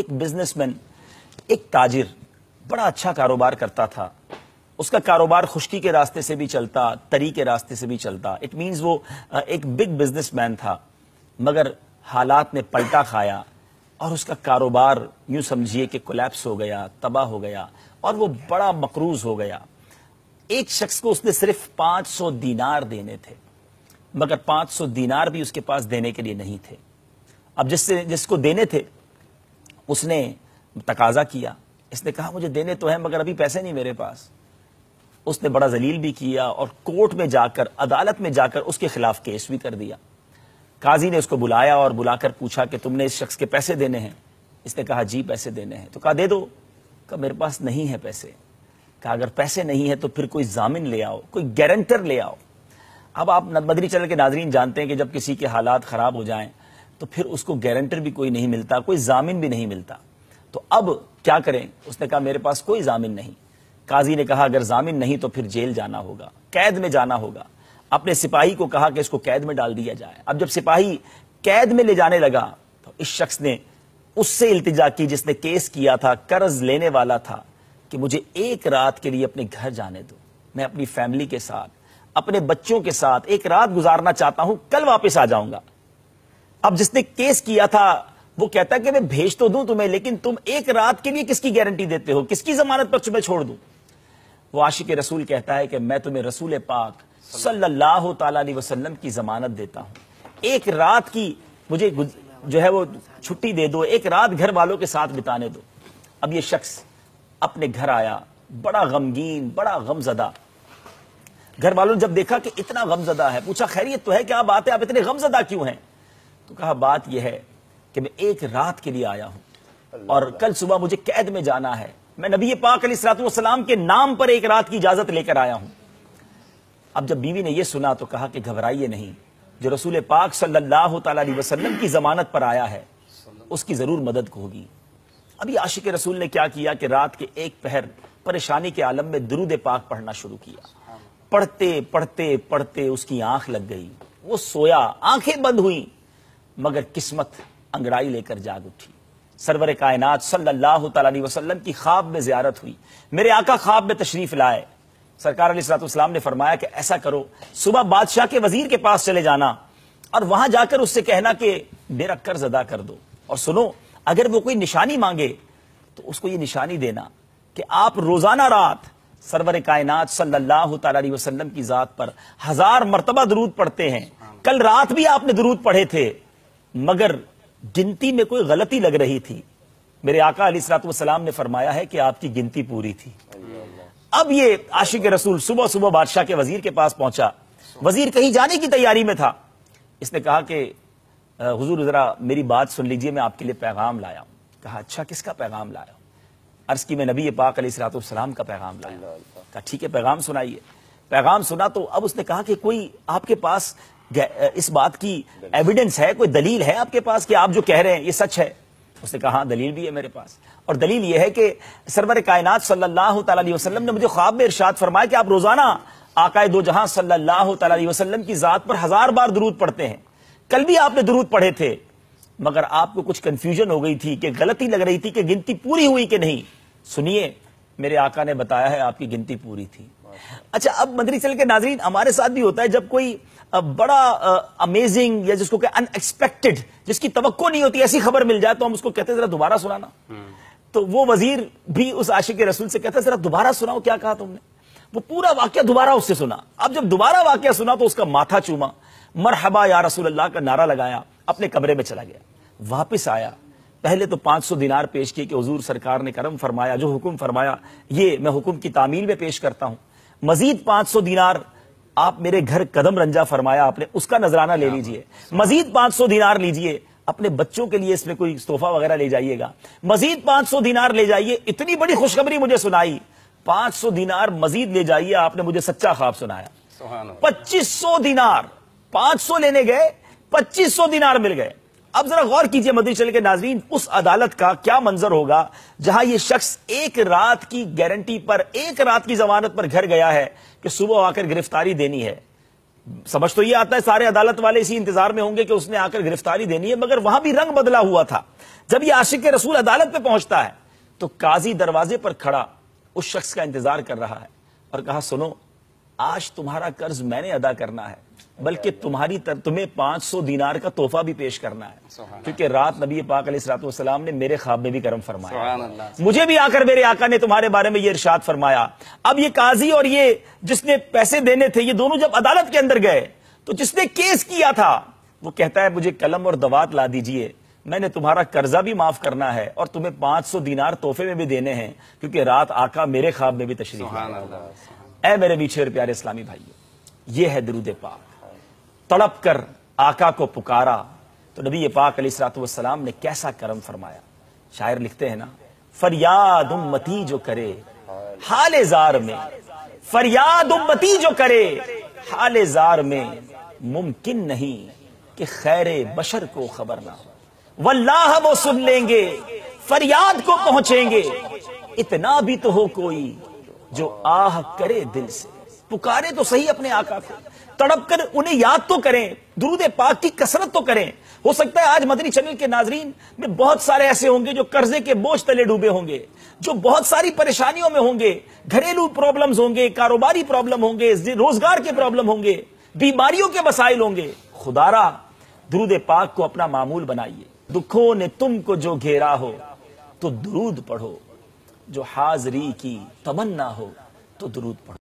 एक बिजनेसमैन एक ताजिर बड़ा अच्छा कारोबार करता था उसका कारोबार खुशकी के रास्ते से भी चलता तरी के रास्ते से भी चलता इट मीन्स वो एक बिग बिजनेसमैन था मगर हालात ने पलटा खाया और उसका कारोबार यूं समझिए कि कोलैप्स हो गया तबाह हो गया और वो बड़ा मकरूज हो गया एक शख्स को उसने सिर्फ 500 दीनार देने थे मगर 500 दीनार भी उसके पास देने के लिए नहीं थे अब जिससे जिसको देने थे उसने तकाजा किया इसने कहा मुझे देने तो है मगर अभी पैसे नहीं मेरे पास उसने बड़ा जलील भी किया और कोर्ट में जाकर अदालत में जाकर उसके खिलाफ केस भी कर दिया काजी ने उसको बुलाया और बुलाकर पूछा कि तुमने इस शख्स के पैसे देने हैं इसने कहा जी पैसे देने हैं तो कहा दे दो कहा मेरे पास नहीं है पैसे कहा अगर पैसे नहीं है तो फिर कोई जामिन ले आओ कोई गारंटर ले आओ अब आप मदरी चल के नाजरीन जानते हैं कि जब किसी के हालात खराब हो जाएं तो फिर उसको गारंटर भी कोई नहीं मिलता कोई जामिन भी नहीं मिलता तो अब क्या करें उसने कहा मेरे पास कोई जामिन नहीं काजी ने कहा अगर जामिन नहीं तो फिर जेल जाना होगा कैद में जाना होगा अपने सिपाही को कहा कि इसको कैद में डाल दिया जाए अब जब सिपाही कैद में ले जाने लगा तो इस शख्स ने उससे इल्तिजा की जिसने केस किया था कर्ज लेने वाला था कि मुझे एक रात के लिए अपने घर जाने दो मैं अपनी फैमिली के साथ अपने बच्चों के साथ एक रात गुजारना चाहता हूं कल वापस आ जाऊंगा अब जिसने केस किया था वो कहता है कि मैं भेज तो दूं तुम्हें लेकिन तुम एक रात के लिए किसकी गारंटी देते हो किसकी जमानत पर तुम्हें छोड़ दूं वो आशिक रसूल कहता है कि मैं तुम्हें रसूल पाक सल्लल्लाहु अलैहि वसल्लम की जमानत देता हूं एक रात की मुझे जो है वो छुट्टी दे दो एक रात घर वालों के साथ बिताने दो अब ये शख्स अपने घर आया बड़ा गमगीन बड़ा गमजदा घर वालों ने जब देखा कि इतना गमजदा है पूछा खैरियत तो है क्या बात है आप इतने गमजदा क्यों हैं तो कहा बात यह है कि मैं एक रात के लिए आया हूं और कल सुबह मुझे कैद में जाना है मैं नबी पाक सलाम के नाम पर एक रात की इजाजत लेकर आया हूं अब जब बीवी ने यह सुना तो कहा कि घबराइए नहीं जो रसूल पाक सल्लल्लाहु अलैहि वसल्लम की जमानत पर आया है उसकी जरूर मदद होगी अभी आशिक रसूल ने क्या किया कि रात के एक पहर परेशानी के आलम में दरूद पाक पढ़ना शुरू किया पढ़ते पढ़ते पढ़ते उसकी आंख लग गई वो सोया आंखें बंद हुई मगर किस्मत अंगड़ाई लेकर जाग उठी सरवर कायनात सल्लल्लाहु अलैहि वसल्लम की ख्वाब में ज्यारत हुई मेरे आका ख्वाब में तशरीफ लाए सरकार सलाम ने फरमाया कि ऐसा करो सुबह बादशाह के वजीर के पास चले जाना और वहां जाकर उससे कहना कि मेरा कर्ज अदा कर दो और सुनो अगर वो कोई निशानी मांगे तो उसको ये निशानी देना कि आप रोजाना रात सरवर कायनात सल्लल्लाहु अलैहि वसल्लम की जात पर हजार मरतबा दरूद पढ़ते हैं कल रात भी आपने दरूद पढ़े थे मगर गिनती में कोई गलती लग रही थी मेरे आका अली सलाम ने फरमाया है कि आपकी गिनती पूरी थी अब ये आशिक रसूल सुबह सुबह बादशाह के वजीर के पास पहुंचा वजीर कहीं जाने की तैयारी में था इसने कहा कि हुजूर जरा मेरी बात सुन लीजिए मैं आपके लिए पैगाम लाया हूं कहा अच्छा किसका पैगाम लाया अर्ज की मैं नबी पाक सलाम का पैगाम लाया कहा ठीक है पैगाम सुनाइए पैगाम सुना तो अब उसने कहा कि कोई आपके पास इस बात की एविडेंस है कोई दलील है आपके पास कि आप जो कह रहे हैं ये सच है उसने कहा हाँ, दलील भी है मेरे पास और दलील ये है कि सरवर कायनात सल्लल्लाहु अलैहि वसल्लम ने मुझे ख्वाब में इरशाद फरमाया कि आप रोजाना आकाए दो जहां सल्लल्लाहु अलैहि वसल्लम की जात पर हजार बार दरूद पढ़ते हैं कल भी आपने दरूद पढ़े थे मगर आपको कुछ कंफ्यूजन हो गई थी कि गलती लग रही थी कि गिनती पूरी हुई कि नहीं सुनिए मेरे आका ने बताया है आपकी गिनती पूरी थी अच्छा अब मदरी चल के नाजरीन हमारे साथ भी होता है जब कोई बड़ा अमेजिंग या जिसको कहे अनएक्सपेक्टेड जिसकी तवक्को नहीं होती ऐसी खबर मिल जाए तो हम उसको कहते जरा दोबारा सुनाना हम्म। तो वो वजीर भी उस आशिक रसूल से कहता जरा दोबारा सुनाओ क्या कहा तुमने वो पूरा वाक्य दोबारा उससे सुना अब जब दोबारा वाक्य सुना तो उसका माथा चूमा मरहबा या रसूल अल्लाह का नारा लगाया अपने कमरे में चला गया वापस आया पहले तो 500 दिनार पेश किए कि हजूर सरकार ने करम फरमाया जो हुक्म फरमाया ये मैं हुक्म की तामील में पेश करता हूं मजीद 500 दिनार आप मेरे घर कदम रंजा फरमाया आपने उसका नजराना ले लीजिए मजीद पांच सौ दिनार लीजिए अपने बच्चों के लिए इसमें कोई तोहफा वगैरह ले जाइएगा मजीद पांच सौ दिनार ले जाइए इतनी बड़ी खुशखबरी मुझे सुनाई पांच सौ दिनार मजीद ले जाइए आपने मुझे सच्चा ख्वाब सुनाया पच्चीस सौ दिनार पांच सौ लेने गए पच्चीस सौ दिनार मिल गए अब जरा गौर कीजिए मदरी के नाजरीन उस अदालत का क्या मंजर होगा जहां यह शख्स एक रात की गारंटी पर एक रात की जमानत पर घर गया है कि सुबह आकर गिरफ्तारी देनी है समझ तो ये आता है सारे अदालत वाले इसी इंतजार में होंगे कि उसने आकर गिरफ्तारी देनी है मगर वहां भी रंग बदला हुआ था जब यह आशिक के रसूल अदालत पर पहुंचता है तो काजी दरवाजे पर खड़ा उस शख्स का इंतजार कर रहा है और कहा सुनो आज तुम्हारा कर्ज मैंने अदा करना है बल्कि तुम्हारी तर, तुम्हें पांच सौ दीनार का तोहफा भी पेश करना है क्योंकि रात नबी पाक सलाम ने मेरे ख्वाब में भी कर्म फरमाया मुझे भी आकर मेरे आका ने तुम्हारे बारे में ये इर्शाद फरमाया अब ये काजी और ये जिसने पैसे देने थे ये दोनों जब अदालत के अंदर गए तो जिसने केस किया था वो कहता है मुझे कलम और दवात ला दीजिए मैंने तुम्हारा कर्जा भी माफ करना है और तुम्हें पांच सौ दीनार तोहफे में भी देने हैं क्योंकि रात आका मेरे ख्वाब में भी तशरीफ ए मेरे बीछे प्यारे इस्लामी भाई ये है दरूद पाक तड़प कर आका को पुकारा तो नबी पाक अली सलाम ने कैसा करम फरमाया शायर लिखते हैं ना फरियाद उम्मती जो करे हाल जार में फरियाद उम्मती जो करे हाल जार में मुमकिन नहीं कि खैर बशर को खबर ना हो वल्लाह वो सुन लेंगे फरियाद को पहुंचेंगे इतना भी तो हो कोई जो आह करे दिल से पुकारे तो सही अपने आका को तड़प कर उन्हें याद तो करें दुरूद पाक की कसरत तो करें हो सकता है आज मदनी चैनल के नाजरीन में बहुत सारे ऐसे होंगे जो कर्जे के बोझ तले डूबे होंगे जो बहुत सारी परेशानियों में होंगे घरेलू प्रॉब्लम्स होंगे कारोबारी प्रॉब्लम होंगे रोजगार के प्रॉब्लम होंगे बीमारियों के मसाइल होंगे खुदारा दुरूद पाक को अपना मामूल बनाइए दुखों ने तुमको जो घेरा हो तो दुरूद पढ़ो जो हाजरी की तमन्ना हो तो दुरूद पढ़ो